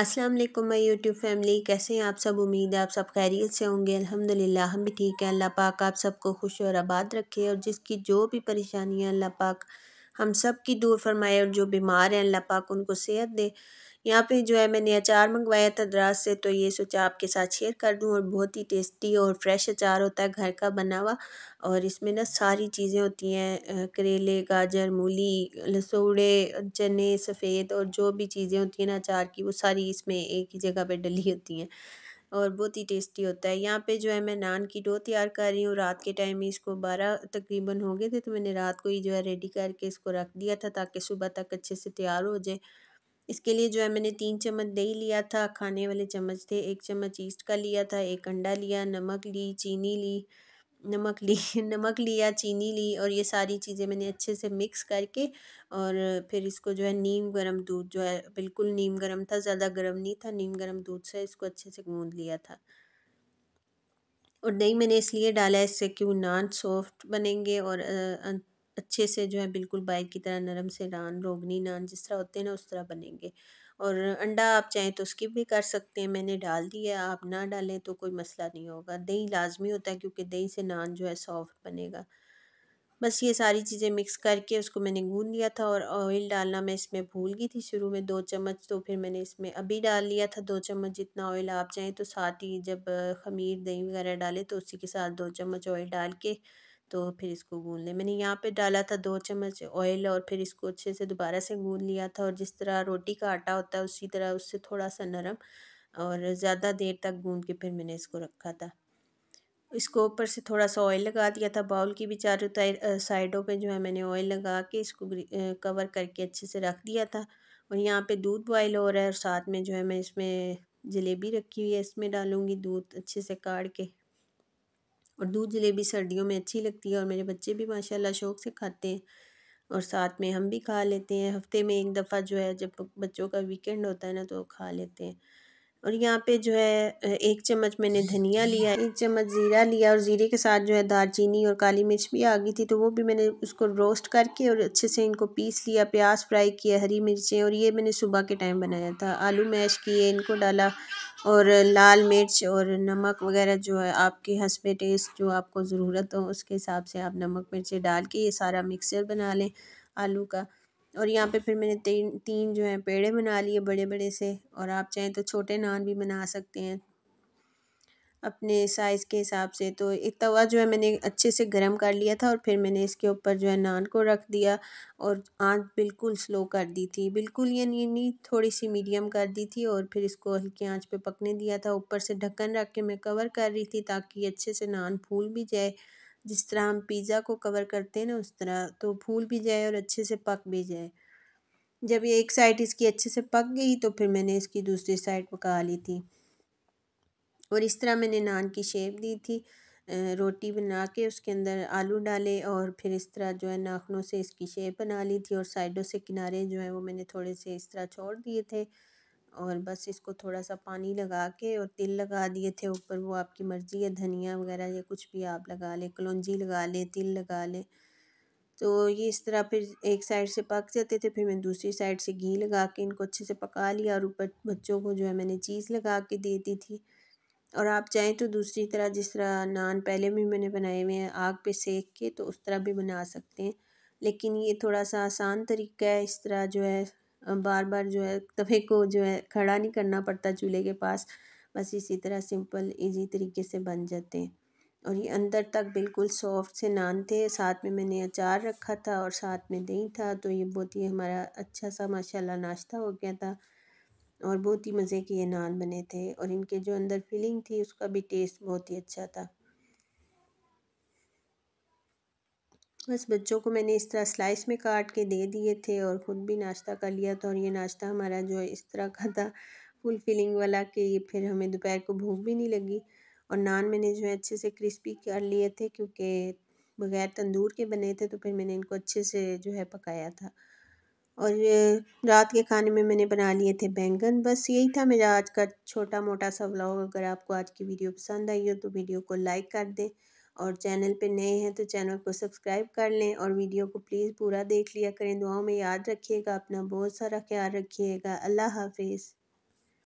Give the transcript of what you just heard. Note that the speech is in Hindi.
अस्सलाम वालेकुम माय यूट्यूब फैमिली कैसे हैं आप सब उम्मीद है आप सब खैरियत से होंगे अल्हम्दुलिल्लाह हम भी ठीक हैं अल्लाह पाक आप सबको खुश और आबाद रखे और जिसकी जो भी परेशानियां अल्लाह पाक हम सब की दूर फरमाए और जो बीमार हैं अल्लाह पाक उनको सेहत दे यहाँ पे जो है मैंने अचार मंगवाया था दराज से तो ये सोचा आपके साथ शेयर कर दूँ और बहुत ही टेस्टी और फ्रेश अचार होता है घर का बना हुआ और इसमें ना सारी चीज़ें होती हैं करेले गाजर मूली लसूड़े चने सफ़ेद और जो भी चीज़ें होती हैं ना अचार की वो सारी इसमें एक ही जगह पर डली होती हैं और बहुत ही टेस्टी होता है यहाँ पे जो है मैं नान की डो तैयार कर रही हूँ रात के टाइम ही इसको बारह तकरीबन हो गए थे तो मैंने रात को ही जो है रेडी करके इसको रख दिया था ताकि सुबह तक अच्छे से तैयार हो जाए इसके लिए जो है मैंने तीन चम्मच दही लिया था खाने वाले चम्मच थे एक चम्मच ईस्ट का लिया था एक अंडा लिया नमक ली चीनी ली नमक ली नमक लिया चीनी ली और ये सारी चीज़ें मैंने अच्छे से मिक्स करके और फिर इसको जो है नीम गरम दूध जो है बिल्कुल नीम गरम था ज़्यादा गरम नहीं था नीम गरम दूध से इसको अच्छे से गूंद लिया था और दही मैंने इसलिए डाला है इससे कि वो नान सॉफ्ट बनेंगे और अं अच्छे से जो है बिल्कुल बाइक की तरह नरम से नान रोगनी नान जिस तरह होते हैं ना उस तरह बनेंगे और अंडा आप चाहें तो स्किप भी कर सकते हैं मैंने डाल दिया आप ना डालें तो कोई मसला नहीं होगा दही लाजमी होता है क्योंकि दही से नान जो है सॉफ्ट बनेगा बस ये सारी चीज़ें मिक्स करके उसको मैंने गून लिया था और ऑयल डालना मैं इसमें भूल गई थी शुरू में दो चम्मच तो फिर मैंने इसमें अभी डाल लिया था दो चम्मच जितना ऑयल आप चाहें तो साथ ही जब खमीर दही वगैरह डालें तो उसी के साथ दो चम्मच ऑयल डाल के तो फिर इसको गूँ लें मैंने यहाँ पे डाला था दो चम्मच ऑयल और फिर इसको अच्छे से दोबारा से गूँद लिया था और जिस तरह रोटी का आटा होता है उसी तरह उससे थोड़ा सा नरम और ज़्यादा देर तक गूँद के फिर मैंने इसको रखा था इसको ऊपर से थोड़ा सा ऑयल लगा दिया था बाउल की भी चारों साइडों पे जो है मैंने ऑयल लगा के इसको कवर करके अच्छे से रख दिया था और यहाँ पे दूध बॉयल हो रहा है और साथ में जो है मैं इसमें जलेबी रखी हुई है इसमें डालूँगी दूध अच्छे से काढ़ के और दूध जलेबी सर्दियों में अच्छी लगती है और मेरे बच्चे भी माशाल्लाह शौक़ से खाते हैं और साथ में हम भी खा लेते हैं हफ़्ते में एक दफ़ा जो है जब बच्चों का वीकेंड होता है ना तो खा लेते हैं और यहाँ पे जो है एक चम्मच मैंने धनिया लिया एक चम्मच ज़ीरा लिया और ज़ीरे के साथ जो है दालचीनी और काली मिर्च भी आ गई थी तो वो भी मैंने उसको रोस्ट करके और अच्छे से इनको पीस लिया प्याज फ्राई किया हरी मिर्चें और ये मैंने सुबह के टाइम बनाया था आलू मैश किए इनको डाला और लाल मिर्च और नमक वगैरह जो है आपके हंसपे टेस्ट जो आपको ज़रूरत हो उसके हिसाब से आप नमक मिर्ची डाल के ये सारा मिक्सचर बना लें आलू का और यहाँ पे फिर मैंने तीन तीन जो है पेड़े बना लिए बड़े बड़े से और आप चाहें तो छोटे नान भी बना सकते हैं अपने साइज़ के हिसाब से तो एक तवा जो है मैंने अच्छे से गर्म कर लिया था और फिर मैंने इसके ऊपर जो है नान को रख दिया और आंच बिल्कुल स्लो कर दी थी बिल्कुल ये नहीं नहीं थोड़ी सी मीडियम कर दी थी और फिर इसको हल्की आंच पे पकने दिया था ऊपर से ढक्कन रख के मैं कवर कर रही थी ताकि अच्छे से नान फूल भी जाए जिस तरह हम पिज़्ज़ा को कवर करते हैं ना उस तरह तो फूल भी जाए और अच्छे से पक भी जाए जब ये एक साइड इसकी अच्छे से पक गई तो फिर मैंने इसकी दूसरी साइड पका ली थी और इस तरह मैंने नान की शेप दी थी रोटी बना के उसके अंदर आलू डाले और फिर इस तरह जो है नाखनों से इसकी शेप बना ली थी और साइडों से किनारे जो है वो मैंने थोड़े से इस तरह छोड़ दिए थे और बस इसको थोड़ा सा पानी लगा के और तिल लगा दिए थे ऊपर वो आपकी मर्ज़ी है धनिया वगैरह या कुछ भी आप लगा लें कलौजी लगा लें तिल लगा लें तो ये इस तरह फिर एक साइड से पक जाते थे फिर मैंने दूसरी साइड से घी लगा के इनको अच्छे से पका लिया और ऊपर बच्चों को जो है मैंने चीज़ लगा के दे दी थी और आप चाहें तो दूसरी तरह जिस तरह नान पहले भी मैंने बनाए हुए हैं आग पे सेक के तो उस तरह भी बना सकते हैं लेकिन ये थोड़ा सा आसान तरीका है इस तरह जो है बार बार जो है तवे को जो है खड़ा नहीं करना पड़ता चूल्हे के पास बस इसी तरह सिंपल इजी तरीके से बन जाते हैं और ये अंदर तक बिल्कुल सॉफ्ट से नान थे साथ में मैंने अचार रखा था और साथ में दही था तो ये बहुत ही हमारा अच्छा सा माशाल्लाह नाश्ता हो गया था और बहुत ही मज़े के ये नान बने थे और इनके जो अंदर फिलिंग थी उसका भी टेस्ट बहुत ही अच्छा था बस बच्चों को मैंने इस तरह स्लाइस में काट के दे दिए थे और ख़ुद भी नाश्ता कर लिया था और ये नाश्ता हमारा जो इस तरह का था फुल फीलिंग वाला कि फिर हमें दोपहर को भूख भी नहीं लगी और नान मैंने जो है अच्छे से क्रिस्पी कर लिए थे क्योंकि बग़ैर तंदूर के बने थे तो फिर मैंने इनको अच्छे से जो है पकाया था और रात के खाने में मैंने बना लिए थे बैंगन बस यही था मेरा आज का छोटा मोटा सा व्लॉग अगर आपको आज की वीडियो पसंद आई हो तो वीडियो को लाइक कर दें और चैनल पे नए हैं तो चैनल को सब्सक्राइब कर लें और वीडियो को प्लीज़ पूरा देख लिया करें दुआओं में याद रखिएगा अपना बहुत सारा ख्याल रखिएगा अल्लाह हाफिज़